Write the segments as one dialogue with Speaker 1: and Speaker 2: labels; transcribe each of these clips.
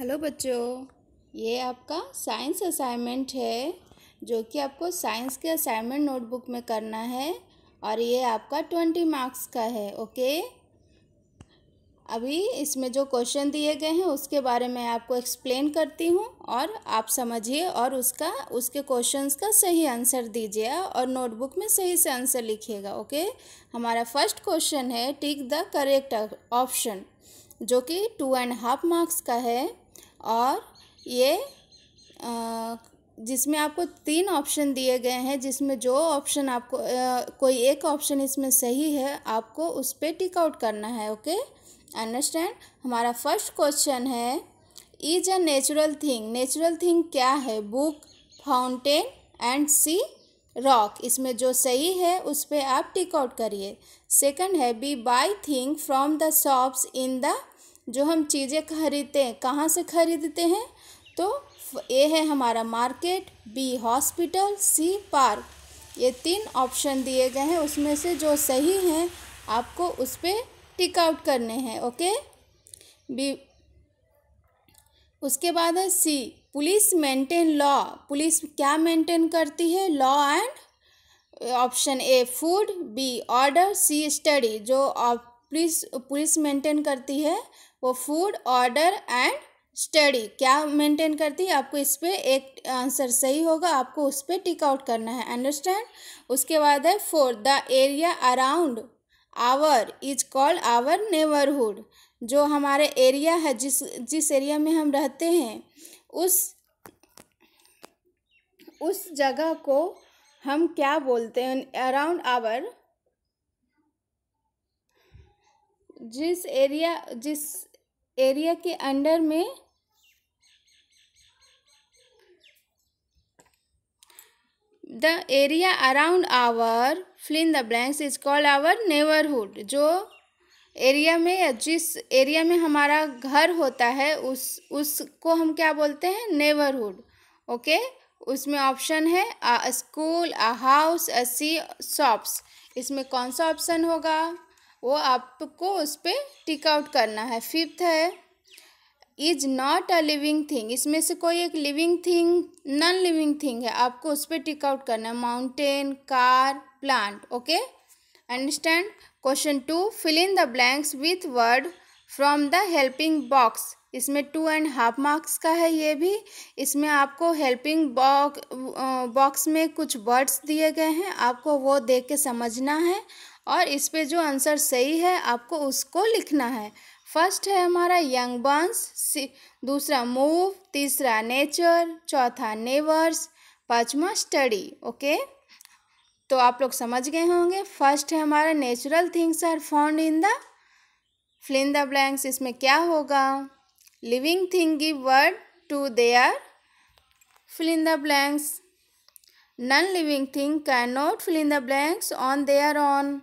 Speaker 1: hello बच्चों ये आपका साइंस असाइनमेंट है जो कि आपको साइंस के असाइनमेंट नोटबुक में करना है और ये आपका ट्वेंटी मार्क्स का है ओके अभी इसमें जो क्वेश्चन दिए गए हैं उसके बारे में आपको एक्सप्लेन करती हूँ और आप समझिए और उसका उसके क्वेश्चंस का सही आंसर दीजिए और नोटबुक में सही से आंसर लिखिएगा ओके हमारा फर्स्ट क्वेश्चन है टिक द करेक्ट ऑप्शन जो कि टू एंड हाफ मार्क्स का है और ये जिसमें आपको तीन ऑप्शन दिए गए हैं जिसमें जो ऑप्शन आपको कोई एक ऑप्शन इसमें सही है आपको उस पर टिकआउट करना है ओके अंडरस्टैंड हमारा फर्स्ट क्वेश्चन है is a natural thing natural thing क्या है book fountain and sea rock इसमें जो सही है उस पर आप टिकआउट करिए सेकंड है B buy thing from the shops in the जो हम चीज़ें खरीदते हैं कहाँ से खरीदते हैं तो ए है हमारा market B hospital C park ये तीन ऑप्शन दिए गए हैं उसमें से जो सही हैं आपको उस पर टिकआउट करने हैं ओके बी उसके बाद है C police maintain law police क्या मेंटेन करती है law and option A food B order C study जो पुलिस पुलिस मेंटेन करती है वो फूड ऑर्डर एंड स्टडी क्या मेंटेन करती है आपको इस पर एक आंसर सही होगा आपको उस पर टिक आउट करना है अंडरस्टैंड उसके बाद है four the area around our is called our neighbourhood जो हमारे एरिया है जिस जिस एरिया में हम रहते हैं उस उस जगह को हम क्या बोलते हैं अराउंड आवर जिस एरिया जिस एरिया के अंडर में the area around our fill in the blanks is called our neighbourhood जो एरिया में या जिस एरिया में हमारा घर होता है उस उसको हम क्या बोलते हैं नेबरहुड ओके उसमें ऑप्शन है a school a house a sea shops इसमें कौन सा ऑप्शन होगा वो आपको उस पर टिक आउट करना है फिफ्थ है is not a living thing इसमें से कोई एक living thing non living thing है आपको उस पर टिक आउट करना है mountain car plant okay understand question two fill in the blanks with word from the helping box इसमें टू एंड हाफ मार्क्स का है ये भी इसमें आपको हेल्पिंग बॉक्स बॉक्स में कुछ वर्ड्स दिए गए हैं आपको वो देख के समझना है और इस पर जो आंसर सही है आपको उसको लिखना है फर्स्ट है हमारा यंग बंस दूसरा मूव तीसरा नेचर चौथा नेवर्स पाँचवा स्टडी ओके तो आप लोग समझ गए होंगे फर्स्ट है हमारा natural things are found in the fill in the blanks इसमें क्या होगा living thing give word to their filling the blanks non living thing can not fill in the blanks on their on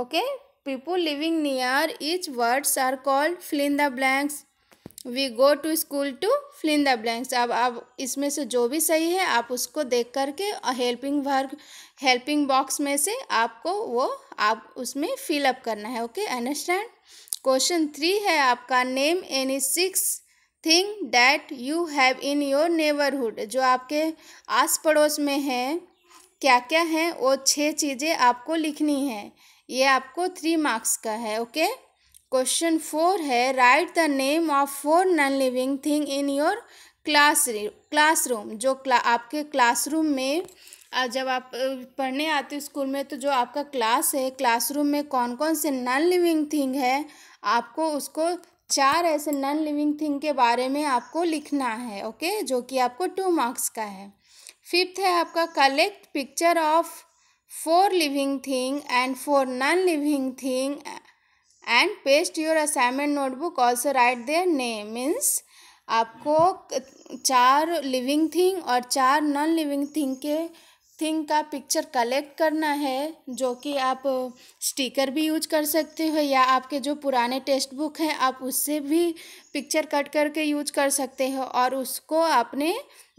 Speaker 1: okay people living near each words are called filling the blanks we go to school to filling the blanks अब आप इसमें से जो भी सही है आप उसको देख करके हेल्पिंग वर्क हेल्पिंग बॉक्स में से आपको वो आप उसमें फिलअप करना है ओके अंडरस्टैंड क्वेश्चन थ्री है आपका name any six thing that you have in your neighbourhood जो आपके आस पड़ोस में हैं क्या क्या हैं वो छः चीज़ें आपको लिखनी हैं ये आपको थ्री मार्क्स का है ओके क्वेश्चन फोर है write the name of four non living thing in your class classroom जो क्ला, आपके क्लासरूम में जब आप पढ़ने आते हो स्कूल में तो जो आपका क्लास है क्लासरूम में कौन कौन से नॉन लिविंग थिंग है आपको उसको चार ऐसे नॉन लिविंग थिंग के बारे में आपको लिखना है ओके जो कि आपको टू मार्क्स का है फिफ्थ है आपका collect picture of for living thing and for non-living thing and paste your assignment notebook also write their name means आपको चार लिविंग थिंग और चार नॉन लिविंग थिंग के थिंग का पिक्चर कलेक्ट करना है जो कि आप स्टिकर भी यूज कर सकते हो या आपके जो पुराने टेक्स्ट बुक हैं आप उससे भी पिक्चर कट करके यूज कर सकते हो और उसको आपने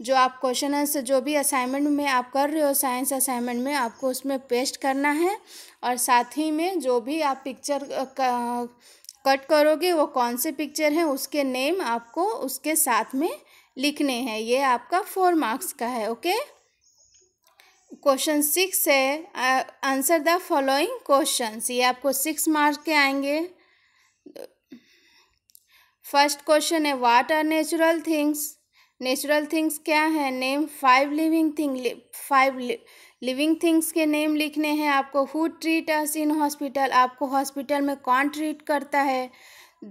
Speaker 1: जो आप क्वेश्चन आंसर जो भी असाइनमेंट में आप कर रहे हो साइंस असाइनमेंट में आपको उसमें पेस्ट करना है और साथ ही में जो भी आप पिक्चर कट करोगे वो कौन से पिक्चर हैं उसके नेम आपको उसके साथ में लिखने हैं ये आपका फोर मार्क्स का है ओके क्वेश्चन सिक्स है आंसर द फॉलोइंग क्वेश्चन ये आपको सिक्स मार्क्स के आएंगे फर्स्ट क्वेश्चन है what are natural things natural things क्या है name five living thing five living things के नेम लिखने हैं आपको who treat us in hospital आपको हॉस्पिटल में कौन ट्रीट करता है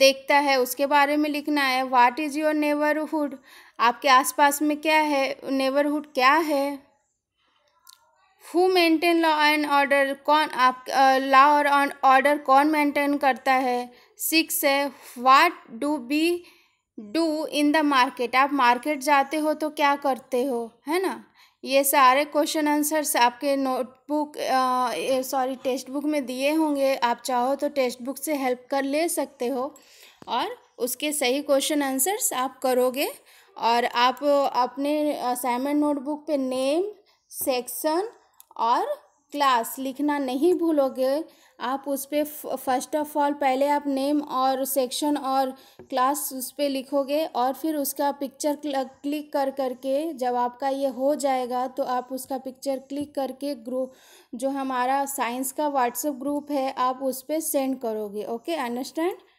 Speaker 1: देखता है उसके बारे में लिखना है व्हाट इज़ योर नेबरहुड आपके आसपास में क्या है नेबरहुड क्या है who maintain law and order कौन आप लॉ और ऑर्डर कौन मेंटेन करता है सिक्स है what do we do in the market आप मार्केट जाते हो तो क्या करते हो है ना ये सारे क्वेश्चन आंसर्स आपके नोटबुक सॉरी टेक्स्ट बुक में दिए होंगे आप चाहो तो टेक्स्ट बुक से हेल्प कर ले सकते हो और उसके सही क्वेश्चन आंसर्स आप करोगे और आप अपने असाइनमेंट नोटबुक पे नेम सेक्शन और क्लास लिखना नहीं भूलोगे आप उस पर फर्स्ट ऑफ ऑल पहले आप नेम और सेक्शन और क्लास उस पर लिखोगे और फिर उसका पिक्चर क्लिक कर करके जब आपका ये हो जाएगा तो आप उसका पिक्चर क्लिक करके ग्रुप जो हमारा साइंस का व्हाट्सएप ग्रुप है आप उस पर सेंड करोगे ओके अंडरस्टैंड